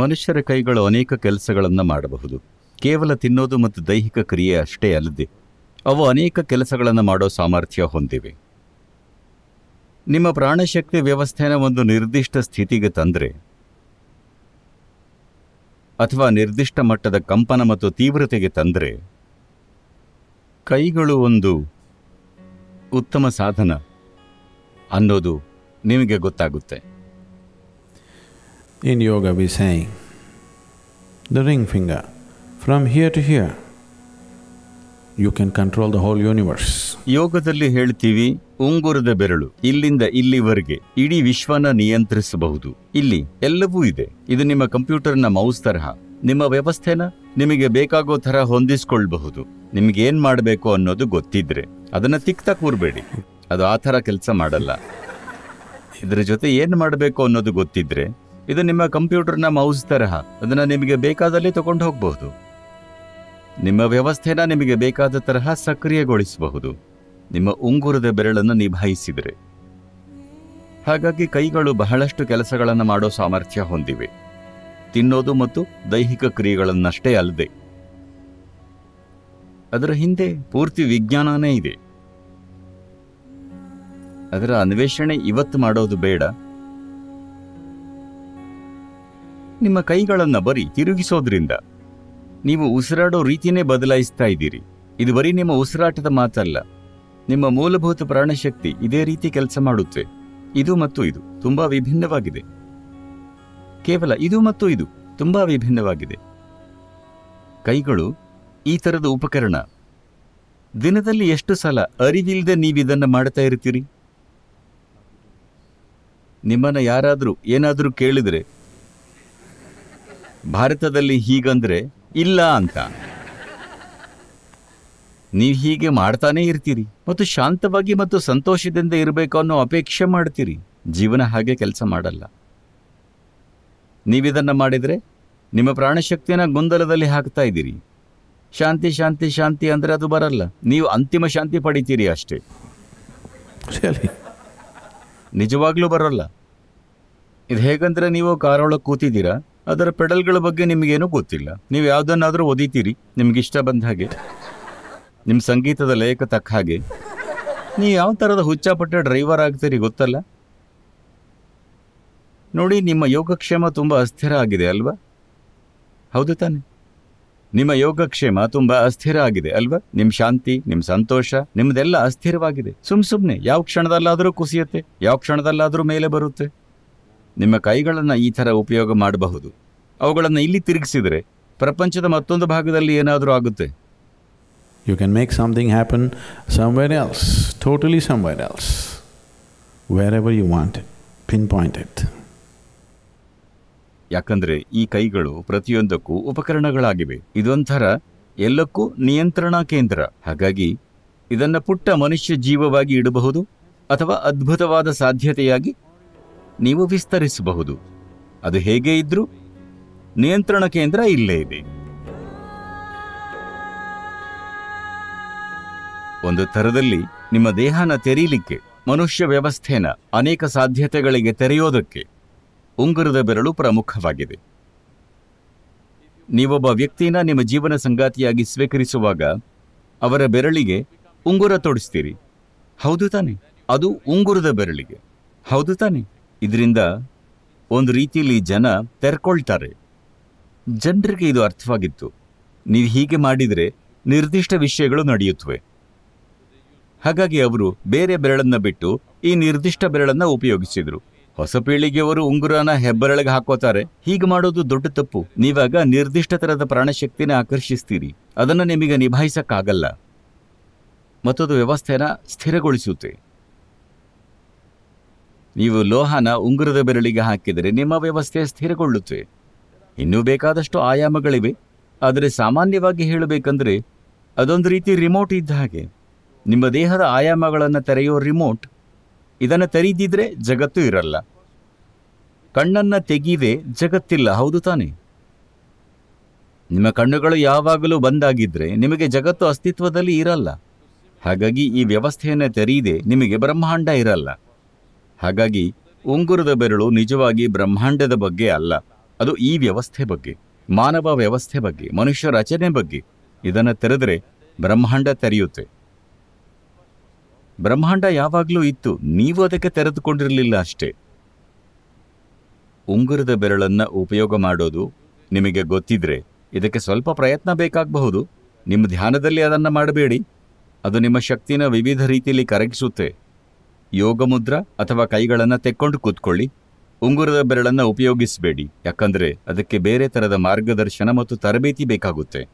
ಮನುಷ್ಯರ ಕೈಗಳು ಅನೇಕ ಕೆಲಸಗಳನ್ನು ಮಾಡಬಹುದು ಕೇವಲ ತಿನ್ನೋದು ಮತ್ತು ದೈಹಿಕ ಕ್ರಿಯೆ ಅಷ್ಟೇ ಅಲ್ಲದೆ ಅವು ಅನೇಕ ಕೆಲಸಗಳನ್ನು ಮಾಡೋ ಸಾಮರ್ಥ್ಯ ಹೊಂದಿವೆ ನಿಮ್ಮ ಪ್ರಾಣಶಕ್ತಿ ವ್ಯವಸ್ಥೆನ ಒಂದು ನಿರ್ದಿಷ್ಟ ಸ್ಥಿತಿಗೆ ತಂದರೆ ಅಥವಾ ನಿರ್ದಿಷ್ಟ ಮಟ್ಟದ ಕಂಪನ ಮತ್ತು ತೀವ್ರತೆಗೆ ತಂದರೆ ಕೈಗಳು ಒಂದು ಉತ್ತಮ ಸಾಧನ ಅನ್ನೋದು ನಿಮಗೆ ಗೊತ್ತಾಗುತ್ತೆ In yoga we saying, the ring finger, from here to here, you can control the whole universe. ಯೋಗದಲ್ಲಿ ಹೇಳ್ತೀವಿ ಉಂಗುರದ ಬೆರಳು ಇಲ್ಲಿಂದ ಇಲ್ಲಿವರೆಗೆ ಇಡೀ ವಿಶ್ವನ ನಿಯಂತ್ರಿಸಬಹುದು ಇಲ್ಲಿ ಎಲ್ಲವೂ ಇದೆ ಇದು ನಿಮ್ಮ ಕಂಪ್ಯೂಟರ್ನ ಮೌಸ್ ತರಹ ನಿಮ್ಮ ವ್ಯವಸ್ಥೆನ ನಿಮಗೆ ಬೇಕಾಗೋ ಥರ ಹೊಂದಿಸ್ಕೊಳ್ಬಹುದು ನಿಮ್ಗೆ ಏನ್ ಮಾಡಬೇಕು ಅನ್ನೋದು ಗೊತ್ತಿದ್ರೆ ಅದನ್ನ ತಿಕ್ತ ಕೂರ್ಬೇಡಿ ಅದು ಆ ಥರ ಕೆಲಸ ಮಾಡಲ್ಲ ಇದ್ರ ಜೊತೆ ಏನು ಮಾಡಬೇಕು ಅನ್ನೋದು ಗೊತ್ತಿದ್ರೆ ಇದು ನಿಮ್ಮ ಕಂಪ್ಯೂಟರ್ನ ಮೌಸ್ ತರಹ ಅದನ್ನು ನಿಮಗೆ ಬೇಕಾದಲ್ಲಿ ತಗೊಂಡು ಹೋಗಬಹುದು ನಿಮ್ಮ ವ್ಯವಸ್ಥೆನ ನಿಮಗೆ ಬೇಕಾದ ತರಹ ಸಕ್ರಿಯಗೊಳಿಸಬಹುದು ನಿಮ್ಮ ಉಂಗುರದ ಬೆರಳನ್ನು ನಿಭಾಯಿಸಿದರೆ ಹಾಗಾಗಿ ಕೈಗಳು ಬಹಳಷ್ಟು ಕೆಲಸಗಳನ್ನು ಮಾಡೋ ಸಾಮರ್ಥ್ಯ ಹೊಂದಿವೆ ತಿನ್ನೋದು ಮತ್ತು ದೈಹಿಕ ಕ್ರಿಯೆಗಳನ್ನಷ್ಟೇ ಅಲ್ಲದೆ ಅದರ ಹಿಂದೆ ಪೂರ್ತಿ ವಿಜ್ಞಾನನೇ ಇದೆ ಅದರ ಅನ್ವೇಷಣೆ ಇವತ್ತು ಮಾಡೋದು ಬೇಡ ನಿಮ್ಮ ಕೈಗಳನ್ನು ಬರೀ ತಿರುಗಿಸೋದ್ರಿಂದ ನೀವು ಉಸಿರಾಡೋ ರೀತಿಯೇ ಬದಲಾಯಿಸ್ತಾ ಇದ್ದೀರಿ ಇದು ಬರೀ ನಿಮ್ಮ ಉಸಿರಾಟದ ಮಾತಲ್ಲ ನಿಮ್ಮ ಮೂಲಭೂತ ಪ್ರಾಣಶಕ್ತಿ ಇದೇ ರೀತಿ ಕೆಲಸ ಮಾಡುತ್ತೆ ಇದು ಮತ್ತು ಇದು ತುಂಬಾ ವಿಭಿನ್ನವಾಗಿದೆ ಕೇವಲ ಇದು ಮತ್ತು ಇದು ತುಂಬಾ ವಿಭಿನ್ನವಾಗಿದೆ ಕೈಗಳು ಈ ತರದ ಉಪಕರಣ ದಿನದಲ್ಲಿ ಎಷ್ಟು ಸಲ ಅರಿವಿಲ್ಲದೆ ನೀವು ಇದನ್ನು ಮಾಡ್ತಾ ಇರ್ತೀರಿ ನಿಮ್ಮನ್ನ ಯಾರಾದರೂ ಏನಾದರೂ ಕೇಳಿದರೆ ಭಾರತದಲ್ಲಿ ಹೀಗಂದ್ರೆ ಇಲ್ಲ ಅಂತ ನೀವು ಹೀಗೆ ಮಾಡ್ತಾನೇ ಇರ್ತೀರಿ ಮತ್ತು ಶಾಂತವಾಗಿ ಮತ್ತು ಸಂತೋಷದಿಂದ ಇರಬೇಕು ಅನ್ನೋ ಅಪೇಕ್ಷೆ ಮಾಡ್ತೀರಿ ಜೀವನ ಹಾಗೆ ಕೆಲಸ ಮಾಡಲ್ಲ ನೀವಿದನ್ನು ಮಾಡಿದರೆ ನಿಮ್ಮ ಪ್ರಾಣಶಕ್ತಿಯನ್ನು ಗೊಂದಲದಲ್ಲಿ ಹಾಕ್ತಾ ಇದ್ದೀರಿ ಶಾಂತಿ ಶಾಂತಿ ಶಾಂತಿ ಅಂದರೆ ಅದು ಬರಲ್ಲ ನೀವು ಅಂತಿಮ ಶಾಂತಿ ಪಡಿತೀರಿ ಅಷ್ಟೇ ನಿಜವಾಗ್ಲೂ ಬರಲ್ಲ ಇದು ಹೇಗಂದ್ರೆ ನೀವು ಕಾರೊಳಗೆ ಕೂತಿದ್ದೀರಾ ಅದರ ಪೆಡಲ್ಗಳ ಬಗ್ಗೆ ನಿಮಗೇನು ಗೊತ್ತಿಲ್ಲ ನೀವು ಯಾವುದನ್ನಾದರೂ ಓದಿತೀರಿ ನಿಮಗಿಷ್ಟ ಬಂದ ಹಾಗೆ ನಿಮ್ಮ ಸಂಗೀತದ ಲಯಕ್ಕೆ ತಕ್ಕ ಹಾಗೆ ನೀವು ಯಾವ ಥರದ ಹುಚ್ಚಾಪಟ್ಟೆ ಡ್ರೈವರ್ ಆಗ್ತೀರಿ ಗೊತ್ತಲ್ಲ ನೋಡಿ ನಿಮ್ಮ ಯೋಗಕ್ಷೇಮ ತುಂಬ ಅಸ್ಥಿರ ಆಗಿದೆ ಅಲ್ವಾ ಹೌದು ತಾನೆ ನಿಮ್ಮ ಯೋಗಕ್ಷೇಮ ತುಂಬ ಅಸ್ಥಿರ ಆಗಿದೆ ಅಲ್ವಾ ನಿಮ್ಮ ಶಾಂತಿ ನಿಮ್ಮ ಸಂತೋಷ ನಿಮ್ಮದೆಲ್ಲ ಅಸ್ಥಿರವಾಗಿದೆ ಸುಮ್ ಸುಮ್ಮನೆ ಯಾವ ಕ್ಷಣದಲ್ಲಾದರೂ ಕುಸಿಯುತ್ತೆ ಯಾವ ಕ್ಷಣದಲ್ಲಾದರೂ ಮೇಲೆ ಬರುತ್ತೆ ನಿಮ್ಮ ಕೈಗಳನ್ನು ಈ ಥರ ಉಪಯೋಗ ಮಾಡಬಹುದು ಅವುಗಳನ್ನು ಇಲ್ಲಿ ತಿರುಗಿಸಿದರೆ ಪ್ರಪಂಚದ ಮತ್ತೊಂದು ಭಾಗದಲ್ಲಿ ಏನಾದರೂ ಆಗುತ್ತೆ you can make something happen somewhere else totally somewhere else wherever you want pinpoint it ಯಾಕಂದರೆ ಈ ಕೈಗಳು ಪ್ರತಿಯೊಂದಕ್ಕೂ ಉಪಕರಣಗಳಾಗಿವೆ ಇದೊಂಥರ ಎಲ್ಲಕ್ಕೂ ನಿಯಂತ್ರಣ ಕೇಂದ್ರ ಹಾಗಾಗಿ ಇದನ್ನು ಪುಟ್ಟ ಮನುಷ್ಯ ಜೀವವಾಗಿ ಇಡಬಹುದು ಅಥವಾ ಅದ್ಭುತವಾದ ಸಾಧ್ಯತೆಯಾಗಿ ನೀವು ವಿಸ್ತರಿಸಬಹುದು ಅದು ಹೇಗೆ ಇದ್ರು ನಿಯಂತ್ರಣ ಕೇಂದ್ರ ಇಲ್ಲೇ ಇದೆ ಒಂದು ತರದಲ್ಲಿ ನಿಮ್ಮ ದೇಹನ ತೆರೀಲಿಕ್ಕೆ ಮನುಷ್ಯ ವ್ಯವಸ್ಥೆನ ಅನೇಕ ಸಾಧ್ಯತೆಗಳಿಗೆ ತೆರೆಯೋದಕ್ಕೆ ಉಂಗುರದ ಬೆರಳು ಪ್ರಮುಖವಾಗಿದೆ ನೀವೊಬ್ಬ ವ್ಯಕ್ತಿನ ನಿಮ್ಮ ಜೀವನ ಸಂಗಾತಿಯಾಗಿ ಸ್ವೀಕರಿಸುವಾಗ ಅವರ ಬೆರಳಿಗೆ ಉಂಗುರ ತೊಡಿಸ್ತೀರಿ ಹೌದು ತಾನೆ ಅದು ಉಂಗುರದ ಬೆರಳಿಗೆ ಹೌದು ತಾನೆ ಇದರಿಂದ ಒಂದು ರೀತಿಯಲ್ಲಿ ಜನ ತೆರ್ಕೊಳ್ತಾರೆ ಜನರಿಗೆ ಇದು ಅರ್ಥವಾಗಿತ್ತು ನೀವು ಹೀಗೆ ಮಾಡಿದರೆ ನಿರ್ದಿಷ್ಟ ವಿಷಯಗಳು ನಡೆಯುತ್ತವೆ ಹಾಗಾಗಿ ಅವರು ಬೇರೆ ಬೆರಳನ್ನು ಬಿಟ್ಟು ಈ ನಿರ್ದಿಷ್ಟ ಬೆರಳನ್ನು ಉಪಯೋಗಿಸಿದರು ಹೊಸ ಪೀಳಿಗೆಯವರು ಉಂಗುರನ ಹೆಬ್ಬೆರಳಿಗೆ ಹಾಕೋತಾರೆ ಹೀಗೆ ಮಾಡೋದು ದೊಡ್ಡ ತಪ್ಪು ನೀವಾಗ ನಿರ್ದಿಷ್ಟ ಥರದ ಪ್ರಾಣಶಕ್ತಿನ ಆಕರ್ಷಿಸ್ತೀರಿ ಅದನ್ನು ನಿಮಗೆ ನಿಭಾಯಿಸಕ್ಕಾಗಲ್ಲ ಮತ್ತದು ವ್ಯವಸ್ಥೆನ ಸ್ಥಿರಗೊಳಿಸುತ್ತೆ ನೀವು ಲೋಹನ ಉಂಗುರದ ಬೆರಳಿಗೆ ಹಾಕಿದರೆ ನಿಮ್ಮ ವ್ಯವಸ್ಥೆ ಸ್ಥಿರಗೊಳ್ಳುತ್ತೆ ಇನ್ನೂ ಬೇಕಾದಷ್ಟು ಆಯಾಮಗಳಿವೆ ಆದರೆ ಸಾಮಾನ್ಯವಾಗಿ ಹೇಳಬೇಕಂದ್ರೆ ಅದೊಂದು ರೀತಿ ರಿಮೋಟ್ ಇದ್ದ ಹಾಗೆ ನಿಮ್ಮ ದೇಹದ ಆಯಾಮಗಳನ್ನು ತೆರೆಯೋ ರಿಮೋಟ್ ಇದನ್ನು ತೆರೀದಿದ್ರೆ ಜಗತ್ತು ಇರಲ್ಲ ಕಣ್ಣನ್ನು ತೆಗೀದೆ ಜಗತ್ತಿಲ್ಲ ಹೌದು ತಾನೇ ನಿಮ್ಮ ಕಣ್ಣುಗಳು ಯಾವಾಗಲೂ ಬಂದಾಗಿದ್ದರೆ ನಿಮಗೆ ಜಗತ್ತು ಅಸ್ತಿತ್ವದಲ್ಲಿ ಇರಲ್ಲ ಹಾಗಾಗಿ ಈ ವ್ಯವಸ್ಥೆಯನ್ನು ತೆರೆಯದೆ ನಿಮಗೆ ಬ್ರಹ್ಮಾಂಡ ಇರಲ್ಲ ಹಾಗಾಗಿ ಉಂಗುರದ ಬೆರಳು ನಿಜವಾಗಿ ಬ್ರಹ್ಮಾಂಡದ ಬಗ್ಗೆ ಅಲ್ಲ ಅದು ಈ ವ್ಯವಸ್ಥೆ ಬಗ್ಗೆ ಮಾನವ ವ್ಯವಸ್ಥೆ ಬಗ್ಗೆ ಮನುಷ್ಯ ರಚನೆ ಬಗ್ಗೆ ಇದನ್ನು ತೆರೆದರೆ ಬ್ರಹ್ಮಾಂಡ ತೆರೆಯುತ್ತೆ ಬ್ರಹ್ಮಾಂಡ ಯಾವಾಗಲೂ ಇತ್ತು ನೀವು ಅದಕ್ಕೆ ತೆರೆದುಕೊಂಡಿರಲಿಲ್ಲ ಅಷ್ಟೇ ಉಂಗುರದ ಬೆರಳನ್ನು ಉಪಯೋಗ ಮಾಡೋದು ನಿಮಗೆ ಗೊತ್ತಿದ್ರೆ ಇದಕ್ಕೆ ಸ್ವಲ್ಪ ಪ್ರಯತ್ನ ಬೇಕಾಗಬಹುದು ನಿಮ್ಮ ಧ್ಯಾನದಲ್ಲಿ ಅದನ್ನು ಮಾಡಬೇಡಿ ಅದು ನಿಮ್ಮ ಶಕ್ತಿನ ವಿವಿಧ ರೀತಿಯಲ್ಲಿ ಕರಗಿಸುತ್ತೆ ಯೋಗ ಅಥವಾ ಕೈಗಳನ್ನು ತೆಕ್ಕೊಂಡು ಕೂತ್ಕೊಳ್ಳಿ ಉಂಗುರದ ಬೆರಳನ್ನು ಉಪಯೋಗಿಸಬೇಡಿ ಯಾಕಂದರೆ ಅದಕ್ಕೆ ಬೇರೆ ಥರದ ಮಾರ್ಗದರ್ಶನ ಮತ್ತು ತರಬೇತಿ ಬೇಕಾಗುತ್ತೆ